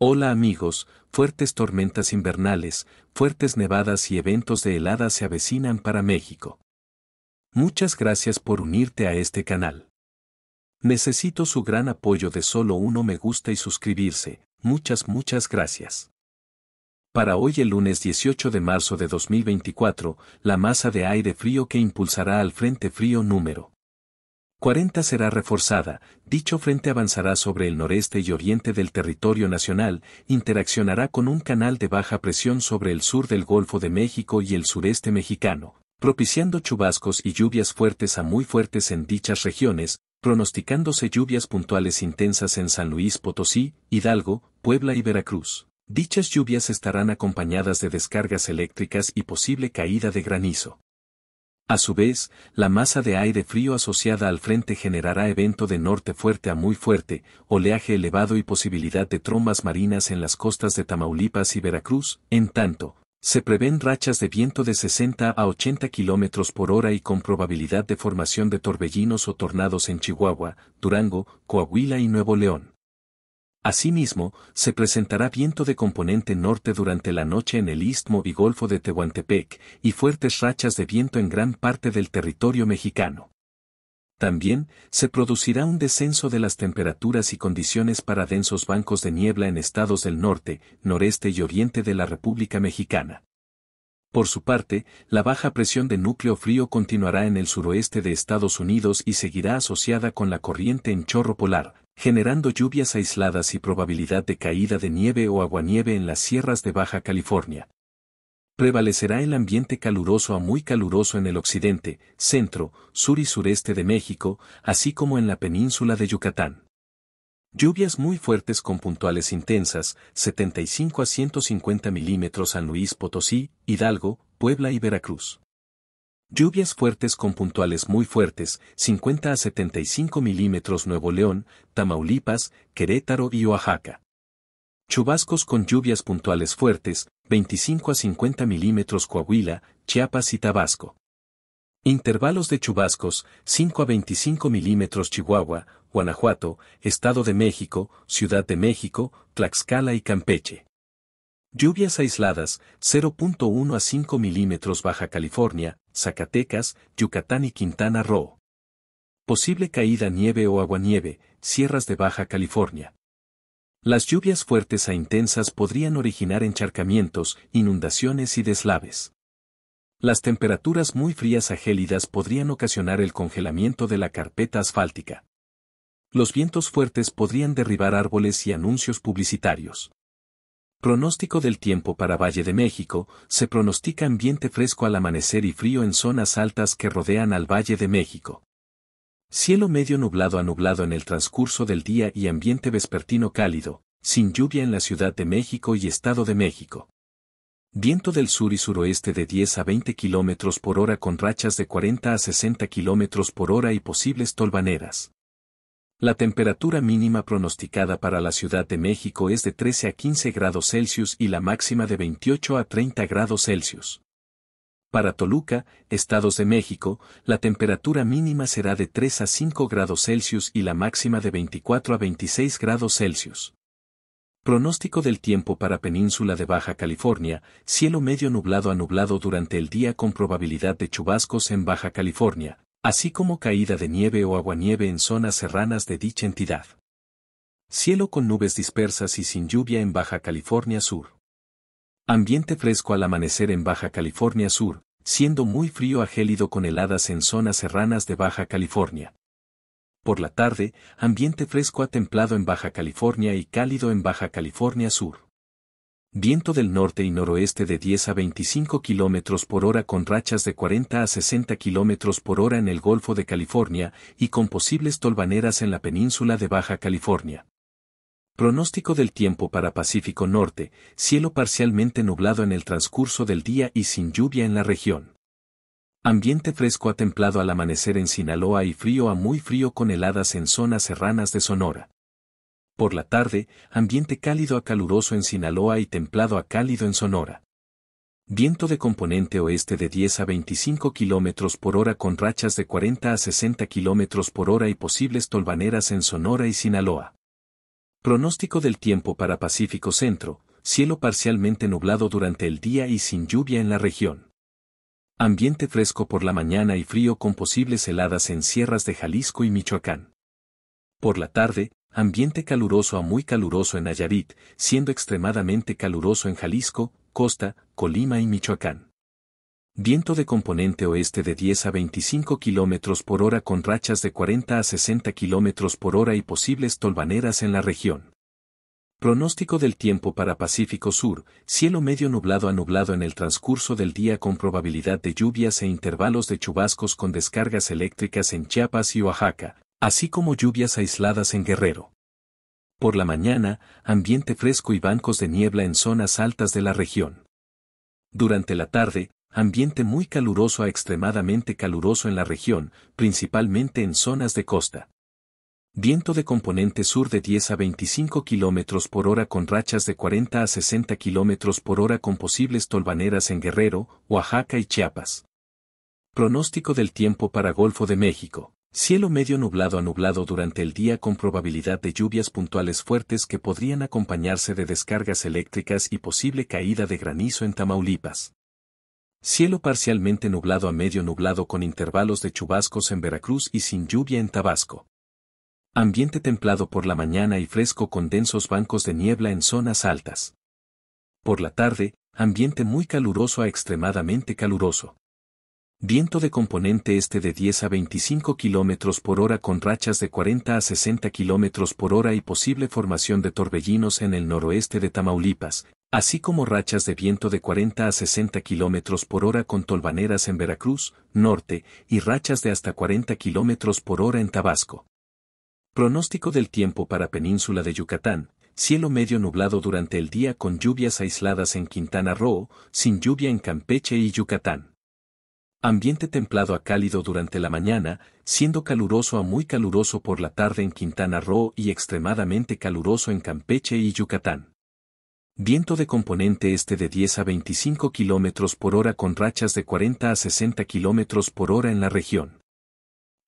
Hola amigos, fuertes tormentas invernales, fuertes nevadas y eventos de helada se avecinan para México. Muchas gracias por unirte a este canal. Necesito su gran apoyo de solo uno me gusta y suscribirse, muchas muchas gracias. Para hoy el lunes 18 de marzo de 2024, la masa de aire frío que impulsará al Frente Frío número 40 será reforzada, dicho frente avanzará sobre el noreste y oriente del territorio nacional, interaccionará con un canal de baja presión sobre el sur del Golfo de México y el sureste mexicano, propiciando chubascos y lluvias fuertes a muy fuertes en dichas regiones, pronosticándose lluvias puntuales intensas en San Luis Potosí, Hidalgo, Puebla y Veracruz. Dichas lluvias estarán acompañadas de descargas eléctricas y posible caída de granizo. A su vez, la masa de aire frío asociada al frente generará evento de norte fuerte a muy fuerte, oleaje elevado y posibilidad de trombas marinas en las costas de Tamaulipas y Veracruz, en tanto, se prevén rachas de viento de 60 a 80 kilómetros por hora y con probabilidad de formación de torbellinos o tornados en Chihuahua, Durango, Coahuila y Nuevo León. Asimismo, se presentará viento de componente norte durante la noche en el istmo y golfo de Tehuantepec y fuertes rachas de viento en gran parte del territorio mexicano. También, se producirá un descenso de las temperaturas y condiciones para densos bancos de niebla en estados del norte, noreste y oriente de la República Mexicana. Por su parte, la baja presión de núcleo frío continuará en el suroeste de Estados Unidos y seguirá asociada con la corriente en chorro polar, generando lluvias aisladas y probabilidad de caída de nieve o aguanieve en las sierras de Baja California. Prevalecerá el ambiente caluroso a muy caluroso en el occidente, centro, sur y sureste de México, así como en la península de Yucatán. Lluvias muy fuertes con puntuales intensas, 75 a 150 milímetros San Luis Potosí, Hidalgo, Puebla y Veracruz. Lluvias fuertes con puntuales muy fuertes, 50 a 75 milímetros Nuevo León, Tamaulipas, Querétaro y Oaxaca. Chubascos con lluvias puntuales fuertes, 25 a 50 milímetros Coahuila, Chiapas y Tabasco. Intervalos de chubascos, 5 a 25 milímetros Chihuahua, Guanajuato, Estado de México, Ciudad de México, Tlaxcala y Campeche. Lluvias aisladas, 0.1 a 5 milímetros Baja California, Zacatecas, Yucatán y Quintana Roo. Posible caída nieve o aguanieve, sierras de Baja California. Las lluvias fuertes a e intensas podrían originar encharcamientos, inundaciones y deslaves. Las temperaturas muy frías a gélidas podrían ocasionar el congelamiento de la carpeta asfáltica. Los vientos fuertes podrían derribar árboles y anuncios publicitarios. Pronóstico del tiempo para Valle de México, se pronostica ambiente fresco al amanecer y frío en zonas altas que rodean al Valle de México. Cielo medio nublado a nublado en el transcurso del día y ambiente vespertino cálido, sin lluvia en la Ciudad de México y Estado de México. Viento del sur y suroeste de 10 a 20 km por hora con rachas de 40 a 60 km por hora y posibles tolvaneras. La temperatura mínima pronosticada para la Ciudad de México es de 13 a 15 grados Celsius y la máxima de 28 a 30 grados Celsius. Para Toluca, Estados de México, la temperatura mínima será de 3 a 5 grados Celsius y la máxima de 24 a 26 grados Celsius. Pronóstico del tiempo para Península de Baja California, cielo medio nublado a nublado durante el día con probabilidad de chubascos en Baja California, así como caída de nieve o aguanieve en zonas serranas de dicha entidad. Cielo con nubes dispersas y sin lluvia en Baja California Sur. Ambiente fresco al amanecer en Baja California Sur, siendo muy frío a gélido con heladas en zonas serranas de Baja California. Por la tarde, ambiente fresco a templado en Baja California y cálido en Baja California Sur viento del norte y noroeste de 10 a 25 km por hora con rachas de 40 a 60 km por hora en el Golfo de California y con posibles tolvaneras en la península de Baja California. Pronóstico del tiempo para Pacífico Norte, cielo parcialmente nublado en el transcurso del día y sin lluvia en la región. Ambiente fresco a templado al amanecer en Sinaloa y frío a muy frío con heladas en zonas serranas de Sonora. Por la tarde, ambiente cálido a caluroso en Sinaloa y templado a cálido en Sonora. Viento de componente oeste de 10 a 25 km por hora con rachas de 40 a 60 km por hora y posibles tolvaneras en Sonora y Sinaloa. Pronóstico del tiempo para Pacífico Centro, cielo parcialmente nublado durante el día y sin lluvia en la región. Ambiente fresco por la mañana y frío con posibles heladas en sierras de Jalisco y Michoacán. Por la tarde, ambiente caluroso a muy caluroso en Nayarit, siendo extremadamente caluroso en Jalisco, Costa, Colima y Michoacán. Viento de componente oeste de 10 a 25 km por hora con rachas de 40 a 60 km por hora y posibles tolvaneras en la región. Pronóstico del tiempo para Pacífico Sur, cielo medio nublado a nublado en el transcurso del día con probabilidad de lluvias e intervalos de chubascos con descargas eléctricas en Chiapas y Oaxaca, así como lluvias aisladas en Guerrero. Por la mañana, ambiente fresco y bancos de niebla en zonas altas de la región. Durante la tarde, ambiente muy caluroso a extremadamente caluroso en la región, principalmente en zonas de costa. Viento de componente sur de 10 a 25 km por hora con rachas de 40 a 60 km por hora con posibles tolvaneras en Guerrero, Oaxaca y Chiapas. Pronóstico del tiempo para Golfo de México. Cielo medio nublado a nublado durante el día con probabilidad de lluvias puntuales fuertes que podrían acompañarse de descargas eléctricas y posible caída de granizo en Tamaulipas. Cielo parcialmente nublado a medio nublado con intervalos de chubascos en Veracruz y sin lluvia en Tabasco. Ambiente templado por la mañana y fresco con densos bancos de niebla en zonas altas. Por la tarde, ambiente muy caluroso a extremadamente caluroso. Viento de componente este de 10 a 25 km por hora con rachas de 40 a 60 km por hora y posible formación de torbellinos en el noroeste de Tamaulipas, así como rachas de viento de 40 a 60 km por hora con tolvaneras en Veracruz, norte, y rachas de hasta 40 km por hora en Tabasco. Pronóstico del tiempo para Península de Yucatán, cielo medio nublado durante el día con lluvias aisladas en Quintana Roo, sin lluvia en Campeche y Yucatán. Ambiente templado a cálido durante la mañana, siendo caluroso a muy caluroso por la tarde en Quintana Roo y extremadamente caluroso en Campeche y Yucatán. Viento de componente este de 10 a 25 km por hora con rachas de 40 a 60 km por hora en la región.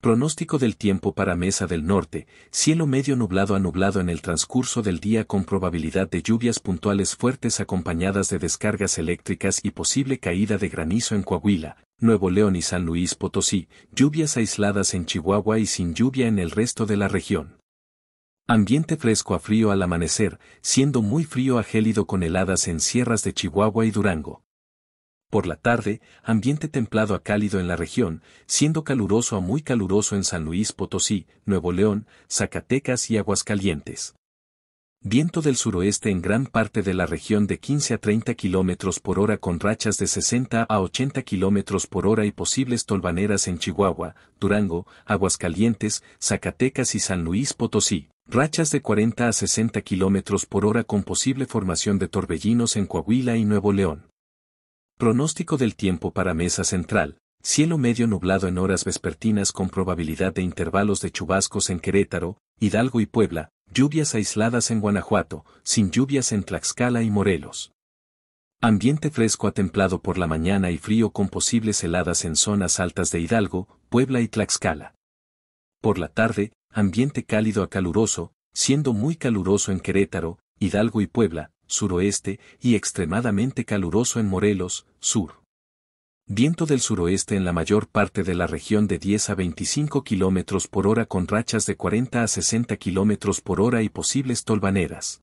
Pronóstico del tiempo para Mesa del Norte, cielo medio nublado a nublado en el transcurso del día con probabilidad de lluvias puntuales fuertes acompañadas de descargas eléctricas y posible caída de granizo en Coahuila, Nuevo León y San Luis Potosí, lluvias aisladas en Chihuahua y sin lluvia en el resto de la región. Ambiente fresco a frío al amanecer, siendo muy frío a gélido con heladas en sierras de Chihuahua y Durango. Por la tarde, ambiente templado a cálido en la región, siendo caluroso a muy caluroso en San Luis Potosí, Nuevo León, Zacatecas y Aguascalientes. Viento del suroeste en gran parte de la región de 15 a 30 km por hora con rachas de 60 a 80 km por hora y posibles tolvaneras en Chihuahua, Durango, Aguascalientes, Zacatecas y San Luis Potosí. Rachas de 40 a 60 km por hora con posible formación de torbellinos en Coahuila y Nuevo León. Pronóstico del tiempo para Mesa Central. Cielo medio nublado en horas vespertinas con probabilidad de intervalos de chubascos en Querétaro, Hidalgo y Puebla, Lluvias aisladas en Guanajuato, sin lluvias en Tlaxcala y Morelos. Ambiente fresco a templado por la mañana y frío con posibles heladas en zonas altas de Hidalgo, Puebla y Tlaxcala. Por la tarde, ambiente cálido a caluroso, siendo muy caluroso en Querétaro, Hidalgo y Puebla, suroeste, y extremadamente caluroso en Morelos, sur viento del suroeste en la mayor parte de la región de 10 a 25 km por hora con rachas de 40 a 60 km por hora y posibles tolvaneras.